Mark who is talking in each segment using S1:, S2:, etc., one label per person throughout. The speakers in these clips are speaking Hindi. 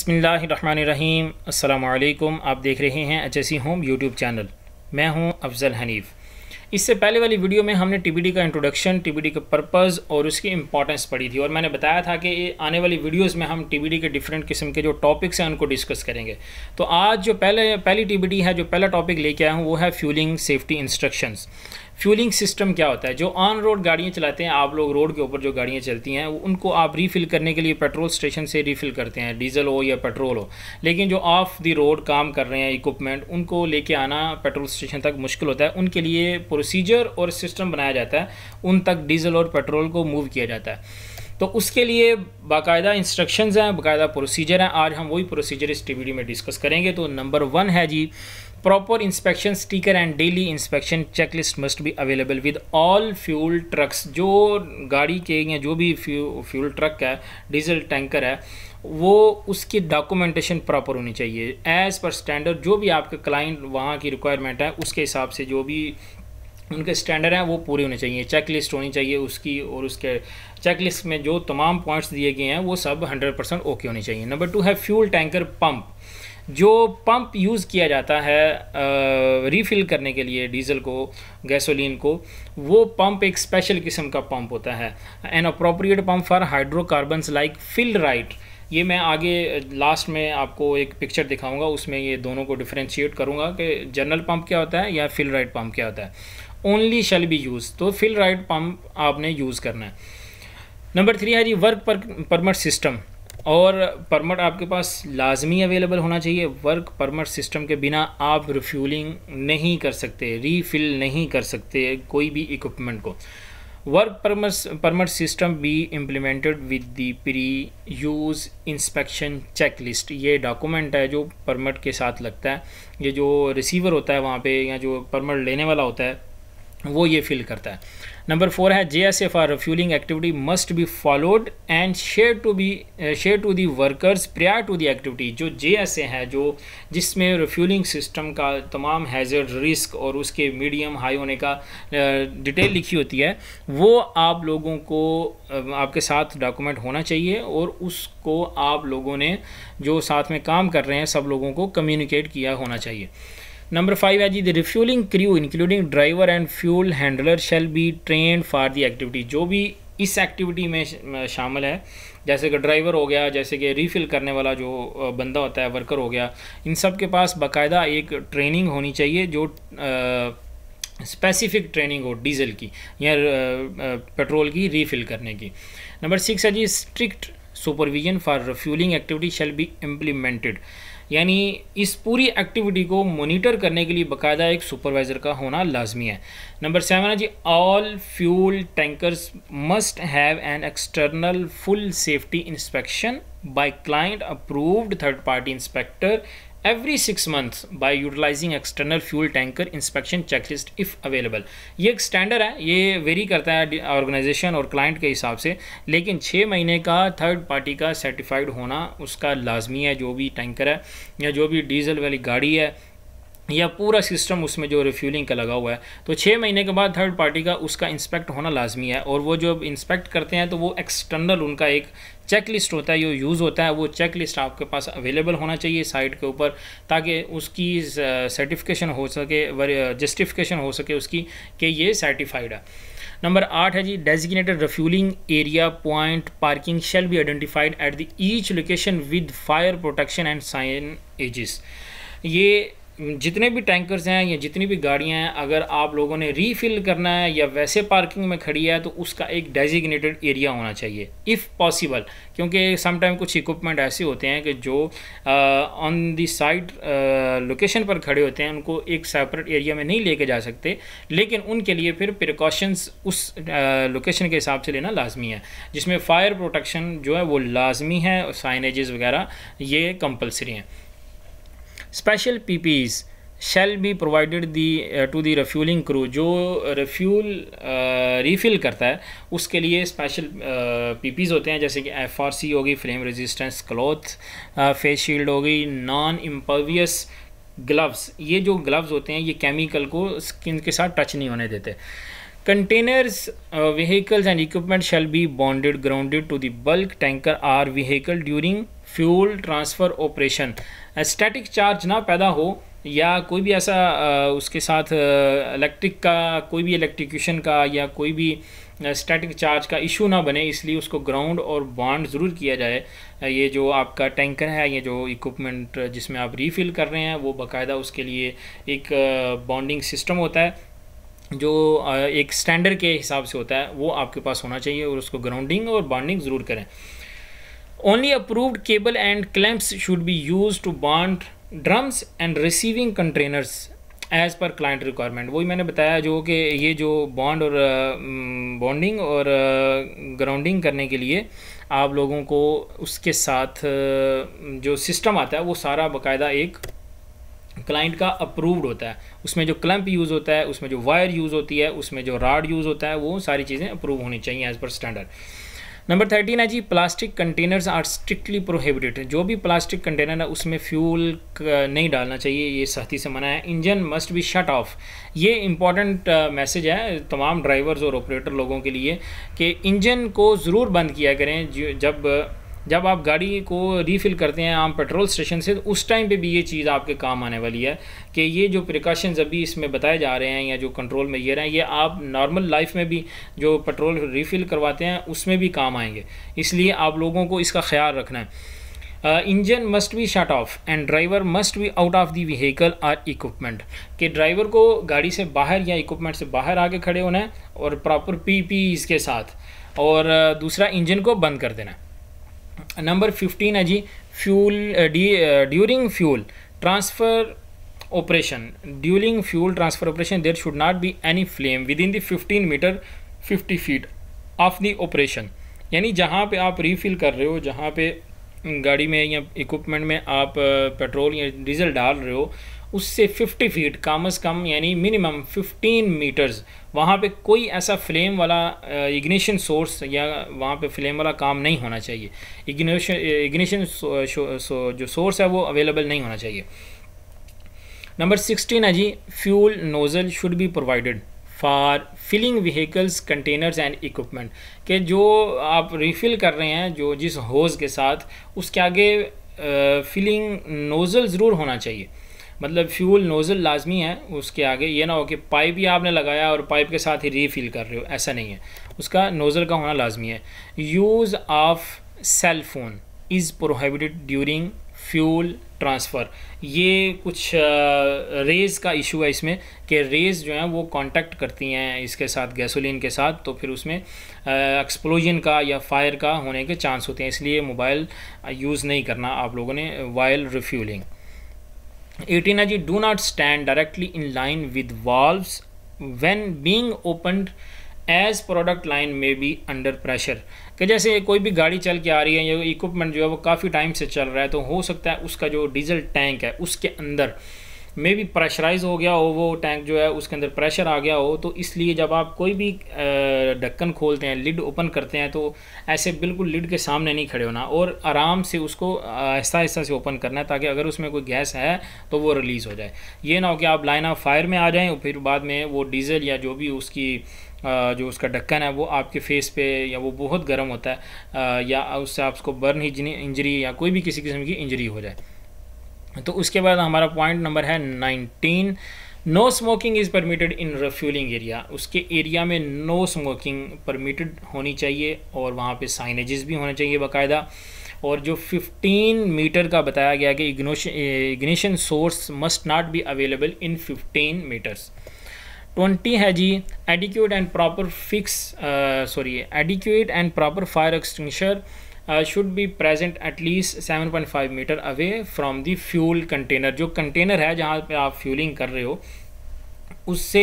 S1: बसमीम् अल्लाम आप देख रहे हैं H S home YouTube channel मैं हूं अफजल हनीफ इससे पहले वाली वीडियो में हमने टीबीडी का इंट्रोडक्शन टीबीडी का पर्पज़ और उसकी इंपॉर्टेंस पढ़ी थी और मैंने बताया था कि आने वाली वीडियोस में हम टीबीडी के डिफरेंट किस्म के जो टॉपिक्स हैं उनको डिस्कस करेंगे तो आज जो पहले पहली टीबीडी है जो पहला टॉपिक लेके आया हूँ वो है fuelling safety instructions fuelling system क्या होता है जो ऑन रोड गाड़ियाँ चलाते हैं आप लोग रोड के ऊपर जो गाड़ियाँ चलती हैं उनको आप रीफ़िल करने के लिए पेट्रोल स्टेशन से रीफ़िल करते हैं डीजल हो या पेट्रोल हो लेकिन जो ऑफ दी रोड काम कर रहे हैं इक्विपमेंट उनको लेके आना पेट्रोल स्टेशन तक मुश्किल होता है उनके लिए प्रोसीजर और सिस्टम बनाया जाता है उन तक डीजल और पेट्रोल को मूव किया जाता है तो उसके लिए बाकायदा इंस्ट्रक्शंस हैं बाकायदा प्रोसीजर हैं आज हम वही प्रोसीजर इस वीडियो में डिस्कस करेंगे तो नंबर वन है जी proper inspection sticker and daily inspection checklist must be available with all fuel trucks जो गाड़ी के या जो भी फ्यू, फ्यूल ट्रक है डीजल टैंकर है वो उसकी डॉक्यूमेंटेशन प्रॉपर होनी चाहिए एज़ पर स्टैंडर्ड जो भी आपका क्लाइंट वहाँ की रिक्वायरमेंट है उसके हिसाब से जो भी उनके स्टैंडर्ड हैं वो पूरे होने चाहिए चेक लिस्ट होनी चाहिए उसकी और उसके चेक लिस्ट में जो तमाम पॉइंट्स दिए गए हैं वो सब 100 परसेंट ओके होने चाहिए नंबर टू है फ्यूल टैंकर पंप जो पंप यूज़ किया जाता है आ, रीफिल करने के लिए डीजल को गैसोलीन को वो पंप एक स्पेशल किस्म का पंप होता है an appropriate pump for hydrocarbons like fill right ये मैं आगे लास्ट में आपको एक पिक्चर दिखाऊंगा उसमें ये दोनों को डिफ्रेंशिएट करूंगा कि जनरल पंप क्या होता है या फिल राइट पंप क्या होता है only shall be use to fill right pump आपने यूज़ करना है नंबर थ्री है जी वर्क पर, परमट सिस्टम और परमट आपके पास लाजमी अवेलेबल होना चाहिए वर्क परमट सिस्टम के बिना आप रिफ्यूलिंग नहीं कर सकते रीफिल नहीं कर सकते कोई भी इक्विपमेंट को work permit permit system be implemented with the pre use inspection check list ये डॉक्यूमेंट है जो परमट के साथ लगता है ये जो रिसीवर होता है वहाँ पे या जो परमट लेने वाला होता है वो ये फिल करता है नंबर फोर है J S F R fuelling activity must be followed and share to be share to the workers prior to the activity जो जे एस ए है जो जिसमें रिफ्यूलिंग सिस्टम का तमाम हैज़र रिस्क और उसके मीडियम हाई होने का डिटेल uh, लिखी होती है वो आप लोगों को uh, आपके साथ डॉक्यूमेंट होना चाहिए और उसको आप लोगों ने जो साथ में काम कर रहे हैं सब लोगों को कम्युनिकेट किया होना चाहिए नंबर फाइव है जी the refuelling crew including driver and fuel handler shall be train for the activity जो भी इस एक्टिविटी में शामिल है जैसे कि ड्राइवर हो गया जैसे कि रीफिल करने वाला जो बंदा होता है वर्कर हो गया इन सब के पास बाकायदा एक ट्रेनिंग होनी चाहिए जो स्पेसिफिक ट्रेनिंग हो डीजल की या पेट्रोल की रीफिल करने की नंबर सिक्स है जी strict supervision for refuelling activity shall be implemented यानी इस पूरी एक्टिविटी को मोनिटर करने के लिए बाकायदा एक सुपरवाइज़र का होना लाजमी है नंबर सेवन है जी all fuel tankers must have an external full safety inspection by client approved third party inspector every six months by utilising external fuel tanker inspection checklist if available ये एक स्टैंडर्ड है ये वेरी करता है ऑर्गेनाइजेशन और क्लाइंट के हिसाब से लेकिन छः महीने का थर्ड पार्टी का सर्टिफाइड होना उसका लाजमी है जो भी टैंकर है या जो भी डीजल वाली गाड़ी है या पूरा सिस्टम उसमें जो रिफ्यूलिंग का लगा हुआ है तो छः महीने के बाद थर्ड पार्टी का उसका इंस्पेक्ट होना लाजमी है और वो जो इंस्पेक्ट करते हैं तो वो एक्सटर्नल उनका एक चेक लिस्ट होता है जो यूज़ होता है वो चेक लिस्ट आपके पास अवेलेबल होना चाहिए साइट के ऊपर ताकि उसकी सर्टिफिकेशन uh, हो सके जस्टिफिकेशन uh, हो सके उसकी कि ये सर्टिफाइड है नंबर आठ है जी designated refuelling area point parking shall be identified at the each location with fire protection and signages ये जितने भी टैंकर्स हैं या जितनी भी गाड़ियां हैं अगर आप लोगों ने रीफिल करना है या वैसे पार्किंग में खड़ी है तो उसका एक डेजिग्नेटेड एरिया होना चाहिए इफ़ पॉसिबल क्योंकि समटाइम कुछ इक्विपमेंट ऐसे होते हैं कि जो ऑन दी साइड लोकेशन पर खड़े होते हैं उनको एक सेपरेट एरिया में नहीं लेके जा सकते लेकिन उनके लिए फिर प्रिकॉशंस उस लोकेशन के हिसाब से लेना लाजमी है जिसमें फायर प्रोटेक्शन जो है वो लाजमी है साइनेजेस वगैरह ये कंपलसरी हैं special PPEs shall be provided the to the refuelling crew जो रेफ्यूल uh, रीफिल uh, करता है उसके लिए स्पेशल पीपीज़ uh, होते हैं जैसे कि एफ आर सी होगी flame resistance cloth face shield होगी नॉन इम्पर्वियस ग्लव्स ये जो ग्लव्स होते हैं ये केमिकल को स्किन के साथ टच नहीं होने देते containers vehicles and equipment shall be bonded grounded to to bulk tanker or vehicle during fuel transfer operation static charge ना पैदा हो या कोई भी ऐसा उसके साथ इलेक्ट्रिक का कोई भी इलेक्ट्रिक्यूशन का या कोई भी स्टैटिक चार्ज का इशू ना बने इसलिए उसको ग्राउंड और बॉन्ड ज़रूर किया जाए ये जो आपका टैंकर है ये जो इक्विपमेंट जिसमें आप रीफिल कर रहे हैं वो बाकायदा उसके लिए एक बॉन्डिंग सिस्टम होता है जो एक स्टैंडर्ड के हिसाब से होता है वो आपके पास होना चाहिए और उसको ग्राउंडिंग और बॉन्डिंग ज़रूर करें Only approved cable and clamps should be used to bond drums and receiving containers as per client requirement वही मैंने बताया जो कि ये जो बॉन्ड और बॉन्डिंग uh, और ग्राउंडिंग uh, करने के लिए आप लोगों को उसके साथ uh, जो सिस्टम आता है वो सारा बाकायदा एक क्लाइंट का अप्रूव्ड होता है उसमें जो क्लम्प यूज़ होता है उसमें जो वायर यूज़ होती है उसमें जो राड यूज़ होता है वो सारी चीज़ें अप्रूव होनी चाहिए as per standard number thirteen है जी plastic containers are strictly prohibited जो भी प्लास्टिक कंटेनर है उसमें फ्यूल नहीं डालना चाहिए ये सख्ती से मना है engine must be shut off ये इंपॉर्टेंट मैसेज है तमाम ड्राइवर्स और ऑपरेटर लोगों के लिए कि इंजन को ज़रूर बंद किया करें जब जब आप गाड़ी को रीफ़िल करते हैं आम पेट्रोल स्टेशन से तो उस टाइम पे भी ये चीज़ आपके काम आने वाली है कि ये जो प्रिकॉशंस अभी इसमें बताए जा रहे हैं या जो कंट्रोल में ये रहे हैं ये आप नॉर्मल लाइफ में भी जो पेट्रोल रीफ़िल करवाते हैं उसमें भी काम आएंगे इसलिए आप लोगों को इसका ख्याल रखना है engine must be shut off and driver must be out of the vehicle or equipment कि ड्राइवर को गाड़ी से बाहर या इक्विपमेंट से बाहर आके खड़े होना है और प्रॉपर पी पी इसके साथ और दूसरा इंजन को बंद कर देना है नंबर फिफ्टीन है जी fuel during fuel transfer operation during fuel transfer operation there should not be any flame within the fifteen metre fifty feet of the operation यानी जहाँ पे आप रीफिल कर रहे हो जहाँ पे गाड़ी में या इक्विपमेंट में आप पेट्रोल uh, या डीजल डाल रहे हो उससे 50 फीट कम अज़ कम यानी मिनिमम 15 मीटर्स वहाँ पे कोई ऐसा फ्लेम वाला इग्निशन सोर्स या वहाँ पे फ्लेम वाला काम नहीं होना चाहिए इग्निशन इग्निशन जो सोर्स है वो अवेलेबल नहीं होना चाहिए नंबर सिक्सटीन है जी fuel nozzle should be provided for filling vehicles containers and equipment के जो आप रिफ़िल कर रहे हैं जो जिस होज़ के साथ उसके आगे फिलिंग नोज़ल ज़रूर होना चाहिए मतलब फ्यूल नोज़ल लाजमी है उसके आगे ये ना हो कि पाइप ही आपने लगाया और पाइप के साथ ही रीफिल कर रहे हो ऐसा नहीं है उसका नोज़ल का होना लाजमी है use of cell phone is prohibited during fuel transfer ये कुछ रेज़ का इशू है इसमें कि रेज़ जो है वो कांटेक्ट करती हैं इसके साथ गैसोलीन के साथ तो फिर उसमें एक्सप्लोजन का या फायर का होने के चांस होते हैं इसलिए मोबाइल यूज़ नहीं करना आप लोगों ने वाइल रिफ्यूलिंग 18 है जी do not stand directly in line with valves when being opened as product line may be under pressure कि जैसे कोई भी गाड़ी चल के आ रही है या इक्विपमेंट जो है वो काफ़ी टाइम से चल रहा है तो हो सकता है उसका जो डीजल टैंक है उसके अंदर मे भी प्रेशराइज हो गया हो वो टैंक जो है उसके अंदर प्रेशर आ गया हो तो इसलिए जब आप कोई भी ढक्कन खोलते हैं लिड ओपन करते हैं तो ऐसे बिल्कुल लिड के सामने नहीं खड़े होना और आराम से उसको ऐसा ऐसा से ओपन करना है ताकि अगर उसमें कोई गैस है तो वो रिलीज़ हो जाए ये ना हो कि आप लाइन ऑफ फायर में आ जाएँ फिर बाद में वो डीज़ल या जो भी उसकी जो उसका ढक्कन है वो आपके फेस पे या वो बहुत गर्म होता है या उससे आपको बर्न इंजरी या कोई भी किसी किस्म की इंजरी हो जाए तो उसके बाद हमारा पॉइंट नंबर है nineteen no smoking is permitted in refuelling area उसके एरिया में नो स्मोकिंग परमिटेड होनी चाहिए और वहाँ पे साइनेजेस भी होने चाहिए बाकायदा और जो 15 मीटर का बताया गया कि ignition source must not be available in 15 metres 20 है जी adequate and proper fix sorry adequate and proper fire extinguisher should uh, be be at least seven point 7.5 metre away from the fuel container जो कंटेनर है जहाँ पे आप फ्यूलिंग कर रहे हो उससे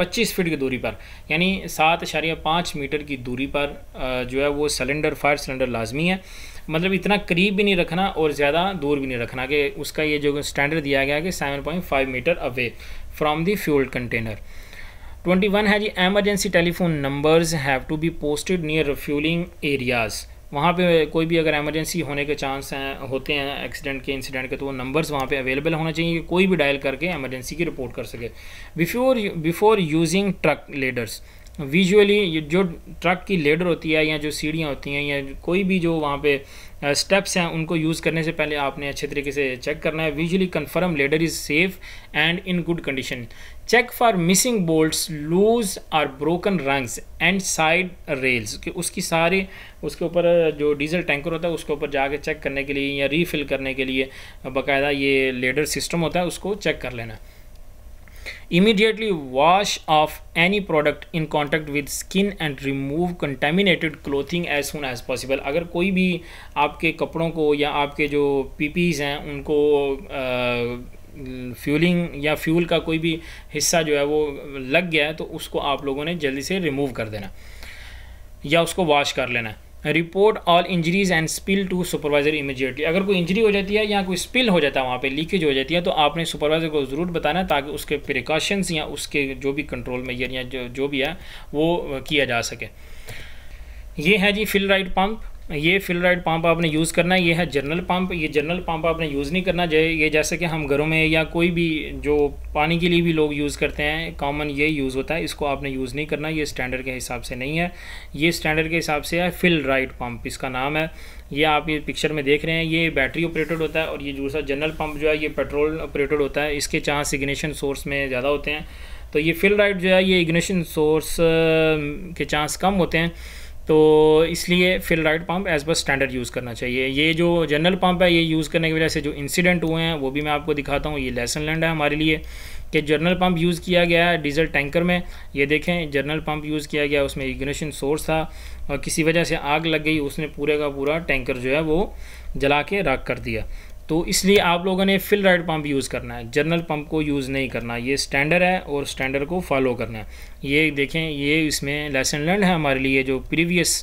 S1: 25 फीट की दूरी पर यानी सात अशारिया पाँच मीटर की दूरी पर uh, जो है वो सिलेंडर फायर सिलेंडर लाजमी है मतलब इतना करीब भी नहीं रखना और ज़्यादा दूर भी नहीं रखना कि उसका ये जो स्टैंडर्ड दिया गया है कि 7.5 metre away from the fuel container 21 है जी emergency telephone numbers have to be posted near fuelling areas वहाँ पे कोई भी अगर एमरजेंसी होने के चांस हैं होते हैं एक्सीडेंट के इंसिडेंट के तो वो नंबर्स वहाँ पे अवेलेबल होना चाहिए कोई भी डायल करके एमरजेंसी की रिपोर्ट कर सके before before using truck ladders visually ये जो ट्रक की लेडर होती है या जो सीढ़ियाँ होती हैं या कोई भी जो वहाँ पे स्टेप्स हैं उनको यूज़ करने से पहले आपने अच्छे तरीके से चेक करना है visually confirm ladder is safe and in good condition check for missing bolts loose और broken rungs and side rails कि उसकी सारी उसके ऊपर जो डीजल टैंकर होता है उसके ऊपर जाके चेक करने के लिए या रीफिल करने के लिए बाकायदा ये लेडर सिस्टम होता है उसको चेक कर लेना Immediately wash off any product in contact with skin and remove contaminated clothing as soon as possible अगर कोई भी आपके कपड़ों को या आपके जो पीपीज़ हैं उनको आ, फ्यूलिंग या फ्यूल का कोई भी हिस्सा जो है वो लग गया है तो उसको आप लोगों ने जल्दी से रिमूव कर देना या उसको वॉश कर लेना है report all injuries and spill to supervisor immediately अगर कोई इंजरी हो जाती है या कोई स्पिल हो जाता है वहाँ पे लीकेज हो जाती है तो आपने सुपरवाइजर को ज़रूर बताना ताकि उसके प्रिकॉशंस या उसके जो भी कंट्रोल में या जो जो भी है वो किया जा सके ये है जी फिल राइट पम्प ये फिलराइड पंप आपने यूज़ करना है ये है जनरल पंप ये जनरल पंप आपने यूज़ नहीं करना जाए ये जैसे कि हम घरों में या कोई भी जो पानी के लिए भी लोग यूज़ करते हैं कॉमन ये यूज़ होता है इसको आपने यूज़ नहीं करना ये स्टैंडर्ड के हिसाब से नहीं है ये स्टैंडर्ड के हिसाब से है फिलराइड पम्प इसका नाम है ये आप ये पिक्चर में देख रहे हैं ये बैटरी ऑपरेटेड होता है और ये दूसरा जनरल पम्प जो है ये पेट्रोल ऑपरेटेड होता है इसके चांस इग्निशन सोर्स में ज़्यादा होते हैं तो ये फिल राइड जो है ये इग्निशन सोर्स के चांस कम होते हैं तो इसलिए fill ride pump as per standard use करना चाहिए ये जो जनरल पम्प है ये यूज़ करने की वजह से जो इंसिडेंट हुए हैं वो भी मैं आपको दिखाता हूँ ये लेसन लैंड है हमारे लिए कि जर्नल पंप यूज़ किया गया है डीजल टैंकर में ये देखें जर्नल पंप यूज़ किया गया उसमें इग्निशन सोर्स था और किसी वजह से आग लग गई उसने पूरे का पूरा टैंकर जो है वो जला के राख कर दिया तो इसलिए आप लोगों ने फिल राइड पंप यूज़ करना है जनरल पंप को यूज़ नहीं करना ये स्टैंडर्ड है और स्टैंडर्ड को फॉलो करना है ये देखें ये इसमें लेसन लर्न है हमारे लिए जो प्रीवियस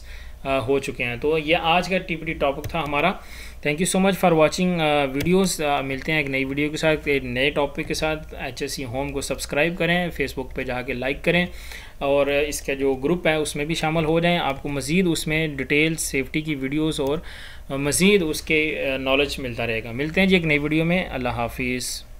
S1: हो चुके हैं तो ये आज का टिप्पणी टॉपिक था हमारा thank you so much for watching videos मिलते हैं एक नई वीडियो के साथ एक नए टॉपिक के साथ एच एस होम को सब्सक्राइब करें फेसबुक पे जाके लाइक करें और इसका जो ग्रुप है उसमें भी शामिल हो जाएं आपको मज़ीद उसमें डिटेल सेफ्टी की वीडियोस और मज़ीद उसके नॉलेज मिलता रहेगा मिलते हैं जी एक नई वीडियो में अल्लाह हाफिज़